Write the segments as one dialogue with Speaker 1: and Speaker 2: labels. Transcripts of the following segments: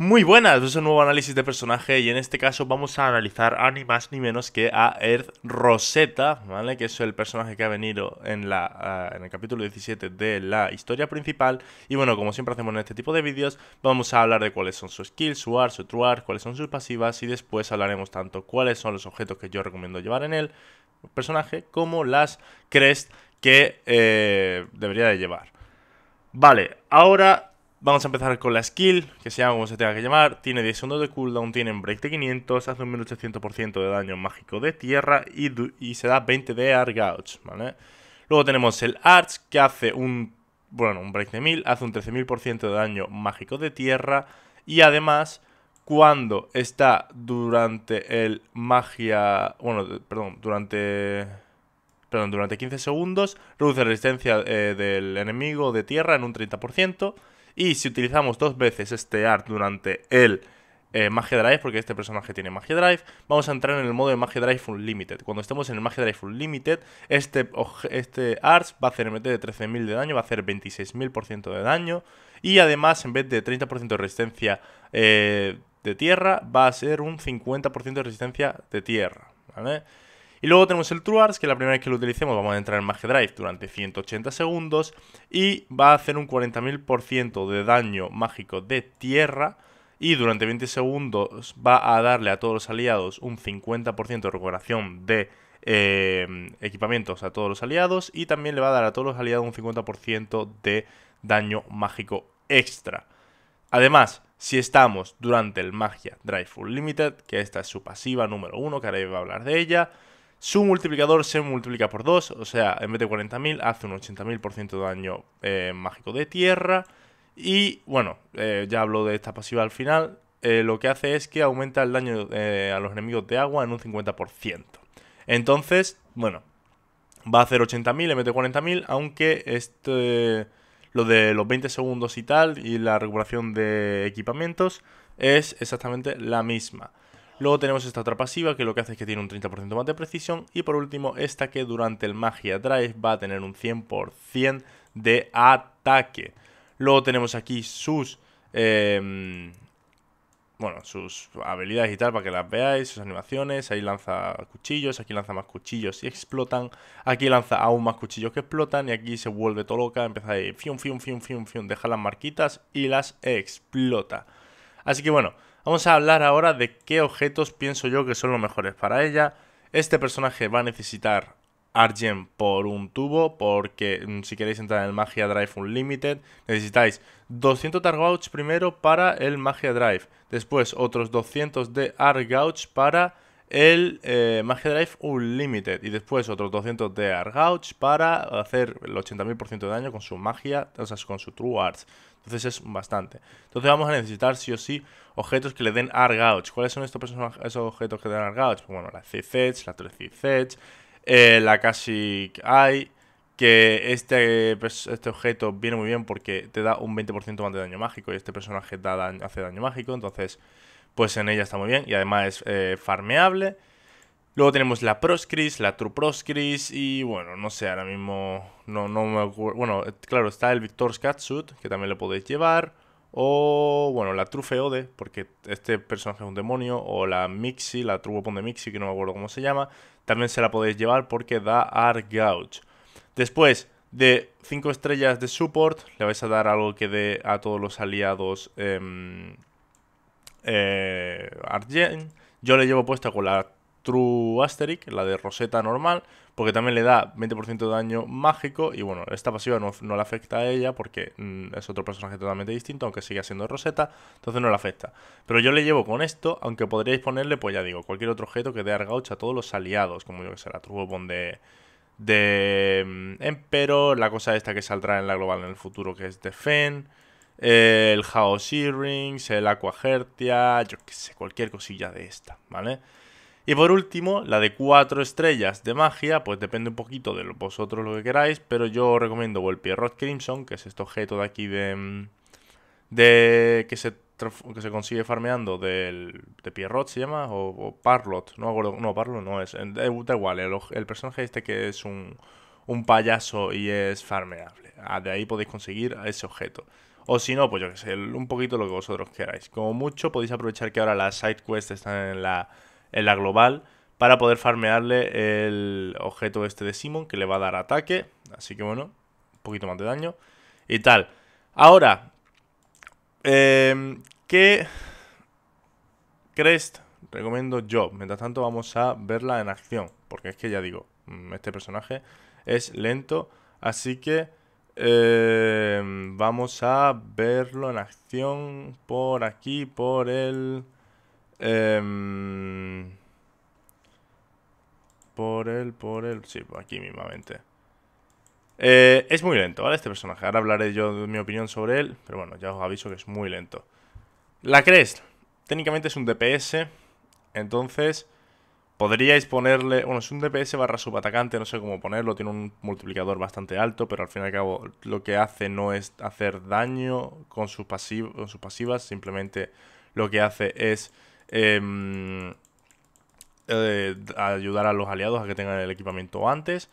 Speaker 1: Muy buenas, es un nuevo análisis de personaje y en este caso vamos a analizar a ni más ni menos que a Earth Rosetta, ¿vale? Que es el personaje que ha venido en, la, en el capítulo 17 de la historia principal. Y bueno, como siempre hacemos en este tipo de vídeos, vamos a hablar de cuáles son sus skills, su art, su true art, cuáles son sus pasivas y después hablaremos tanto cuáles son los objetos que yo recomiendo llevar en el personaje como las crest que eh, debería de llevar. Vale, ahora Vamos a empezar con la skill, que se llama como se tenga que llamar. Tiene 10 segundos de cooldown, tiene un break de 500, hace un 1800% de daño mágico de tierra y, se da 20 de Argouch, ¿vale? Luego tenemos el Arch, que hace un, bueno, un break de 1000, hace un 13000% de daño mágico de tierra y además cuando está durante el magia, bueno, perdón, durante perdón, durante 15 segundos reduce la resistencia eh, del enemigo de tierra en un 30% y si utilizamos dos veces este art durante el eh, Magia Drive, porque este personaje tiene Magia Drive, vamos a entrar en el modo de Magia Drive Unlimited. Cuando estemos en el Magia Drive Unlimited, este, este va a hacer en vez de 13.000 de daño, va a hacer 26.000% de daño. Y además, en vez de 30% de resistencia eh, de tierra, va a ser un 50% de resistencia de tierra. ¿Vale? Y luego tenemos el truars que la primera vez que lo utilicemos vamos a entrar en Magia Drive durante 180 segundos y va a hacer un 40.000% de daño mágico de tierra y durante 20 segundos va a darle a todos los aliados un 50% de recuperación de eh, equipamientos a todos los aliados y también le va a dar a todos los aliados un 50% de daño mágico extra. Además, si estamos durante el Magia Drive limited que esta es su pasiva número 1, que ahora iba a hablar de ella, su multiplicador se multiplica por 2, o sea, en vez de 40.000 hace un 80.000% de daño eh, mágico de tierra. Y bueno, eh, ya hablo de esta pasiva al final, eh, lo que hace es que aumenta el daño a los enemigos de agua en un 50%. Entonces, bueno, va a hacer 80.000 en vez de 40.000, aunque este, lo de los 20 segundos y tal y la recuperación de equipamientos es exactamente la misma. Luego tenemos esta otra pasiva que lo que hace es que tiene un 30% más de precisión. Y por último, esta que durante el Magia Drive va a tener un 100% de ataque. Luego tenemos aquí sus... Em, bueno, sus habilidades y tal para que las veáis, sus animaciones, ahí lanza cuchillos, aquí lanza más cuchillos y explotan, aquí lanza aún más cuchillos que explotan y aquí se vuelve todo loca, empieza a fium, fium, fium, fium, fium, deja las marquitas y las explota. Así que bueno, Vamos a hablar ahora de qué objetos pienso yo que son los mejores para ella. Este personaje va a necesitar Argent por un tubo, porque mm, si queréis entrar en el Magia Drive Unlimited, necesitáis 200 Targouch primero para el Magia Drive, después otros 200 de Argouch para el eh, Magia Drive Unlimited y después otros 200 de Argouch para hacer el 80.000% de daño con su magia, o sea, con su True Arts. Entonces es bastante. Entonces vamos a necesitar sí o sí objetos que le den Argouch. ¿Cuáles son estos esos objetos que dan Argouch? Pues bueno, la C-Fetch, la 3 c eh, la Kashyyyk Eye, que este, pues, este objeto viene muy bien porque te da un 20% más de daño mágico y este personaje da hace daño mágico, entonces pues en ella está muy bien y además es eh, farmeable. Luego tenemos la Proscris, la True Proscris y bueno, no sé, ahora mismo no, no me acuerdo. Bueno, claro, está el Victor's Catsuit, que también lo podéis llevar. O bueno, la True Feode, porque este personaje es un demonio. O la Mixi, la True Weapon de Mixi, que no me acuerdo cómo se llama. También se la podéis llevar porque da Art Después de 5 estrellas de support, le vais a dar algo que dé a todos los aliados em, eh, Yo le llevo puesta con la True Asterix, la de Rosetta normal, porque también le da 20% de daño mágico. Y bueno, esta pasiva no, la le afecta a ella porque mm, es otro personaje totalmente distinto, aunque siga siendo Rosetta, entonces no le afecta. Pero yo le llevo con esto, aunque podríais ponerle, pues ya digo, cualquier otro objeto que dé Argauch a todos los aliados, como yo que sé, la True Weapon de. De mm, Empero, la cosa esta que saldrá en la global en el futuro, que es Defen el House Earrings, el Aquahertia, yo que sé, cualquier cosilla de esta, ¿vale? Y por último, la de 4 estrellas de magia, pues depende un poquito de vosotros lo que queráis, pero yo recomiendo el Pierrot Crimson, que es este objeto de aquí de... Mm, que se, se consigue farmeando de Pierrot, ¿se llama? O, Parlot, no me acuerdo, no, Parlot no es, eh, da igual, el, personaje este que es un, un payaso y es farmeable, ah, de ahí podéis conseguir ese objeto. O si no, pues yo que sé, un poquito lo que vosotros queráis. Como mucho podéis aprovechar que ahora las side quests están en la, en la global para poder farmearle el objeto este de Simon que le va a dar ataque. Así que bueno, un poquito más de daño y tal. Ahora, em, ¿qué Crest recomiendo yo? Mientras tanto vamos a verla en acción, porque es que ya digo, mm, este personaje es lento, así que eh, vamos a verlo en acción por aquí, por el... Em, por el, por el... Sí, aquí mismamente. Eh, es muy lento, ¿vale? Este personaje. Ahora hablaré yo de mi opinión sobre él, pero bueno, ya os aviso que es muy lento. La Crest, técnicamente es un DPS, entonces Podríais ponerle, bueno, es un DPS barra subatacante, no sé cómo ponerlo, tiene un multiplicador bastante alto, pero al fin y al cabo lo que hace no es hacer daño con sus, sus pasivas, simplemente lo que hace es em, eh, ayudar a los aliados a que tengan el equipamiento antes.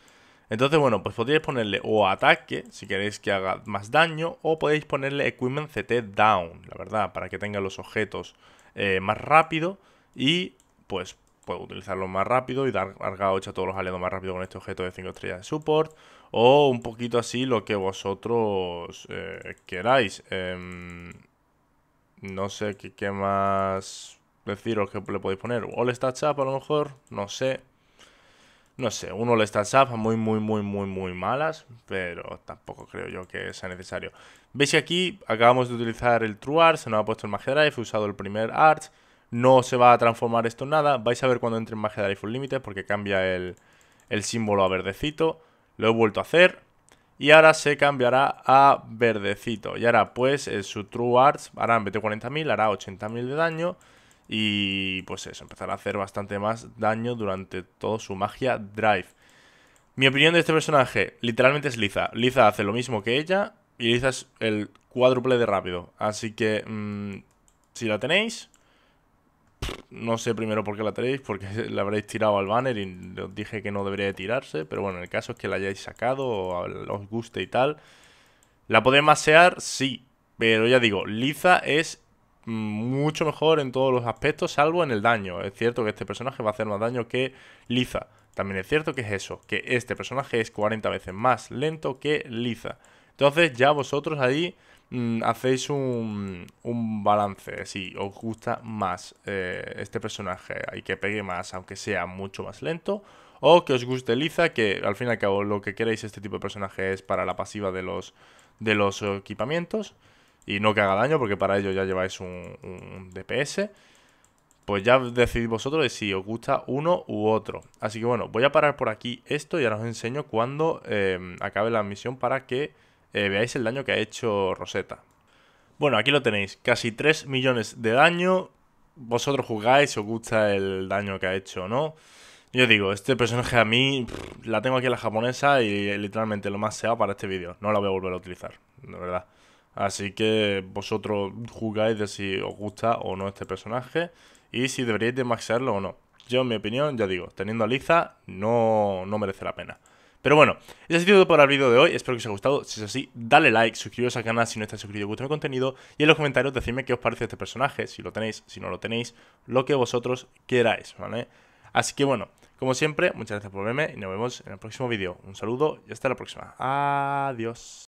Speaker 1: Entonces, bueno, pues podríais ponerle o ataque, si queréis que haga más daño, o podéis ponerle equipment CT down, la verdad, para que tenga los objetos eh, más rápido y pues puedo utilizarlo más rápido y dar carga 8 a todos los aliados más rápido con este objeto de 5 estrellas de support. O un poquito así lo que vosotros eh, queráis. Em, no sé qué, más deciros que le podéis poner. All Stats Up a lo mejor, no sé. No sé, un All Stats Up muy, muy, muy, muy, muy malas. Pero tampoco creo yo que sea necesario. Veis que aquí acabamos de utilizar el True se nos ha puesto el Magedrive, he usado el primer Art. No se va a transformar esto en nada. Vais a ver cuando entre en Magia de Life porque cambia el, símbolo a verdecito. Lo he vuelto a hacer. Y ahora se cambiará a verdecito. Y ahora pues eh, su True Arts hará en vez 40.000, hará 80.000 de daño. Y pues eso, empezará a hacer bastante más daño durante todo su magia Drive. Mi opinión de este personaje, literalmente es Liza. Liza hace lo mismo que ella y Liza es el cuádruple de rápido. Así que, mm, si la tenéis, no sé primero por qué la tenéis, porque la habréis tirado al banner y os dije que no debería tirarse, pero bueno, el caso es que la hayáis sacado, o os guste y tal. ¿La podéis masear? Sí, pero ya digo, Liza es mm, mucho mejor en todos los aspectos, salvo en el daño. Es cierto que este personaje va a hacer más daño que Liza. También es cierto que es eso, que este personaje es 40 veces más lento que Liza. Entonces ya vosotros ahí Mm, hacéis un, balance, si os gusta más eh, este personaje y que pegue más, aunque sea mucho más lento, o que os guste Liza, que al fin y al cabo lo que queréis este tipo de personaje es para la pasiva de los, de los equipamientos, y no que haga daño, porque para ello ya lleváis un, DPS pues ya decidís vosotros si os gusta uno u otro. Así que bueno, voy a parar por aquí esto y ahora os enseño cuando eh, acabe la misión para que eh, veáis el daño que ha hecho Rosetta. Bueno, aquí lo tenéis, casi 3 millones de daño. Vosotros jugáis, si os gusta el daño que ha hecho o no. Yo digo, este personaje a mí la tengo aquí en la japonesa y literalmente lo más sea para este vídeo. No la voy a volver a utilizar, de verdad. Así que vosotros jugáis de si os gusta o no este personaje y si deberíais de maxearlo o no. Yo en mi opinión, ya digo, teniendo a Liza no, no merece la pena. Pero bueno, eso ha sido todo por el vídeo de hoy. Espero que os haya gustado. Si es así, dale like, suscribiros al canal si no estáis y gusta el contenido. Y en los comentarios decidme qué os parece este personaje, si lo tenéis, si no lo tenéis, lo que vosotros queráis, ¿vale? Así que bueno, como siempre, muchas gracias por verme y nos vemos en el próximo vídeo. Un saludo y hasta la próxima. Adiós.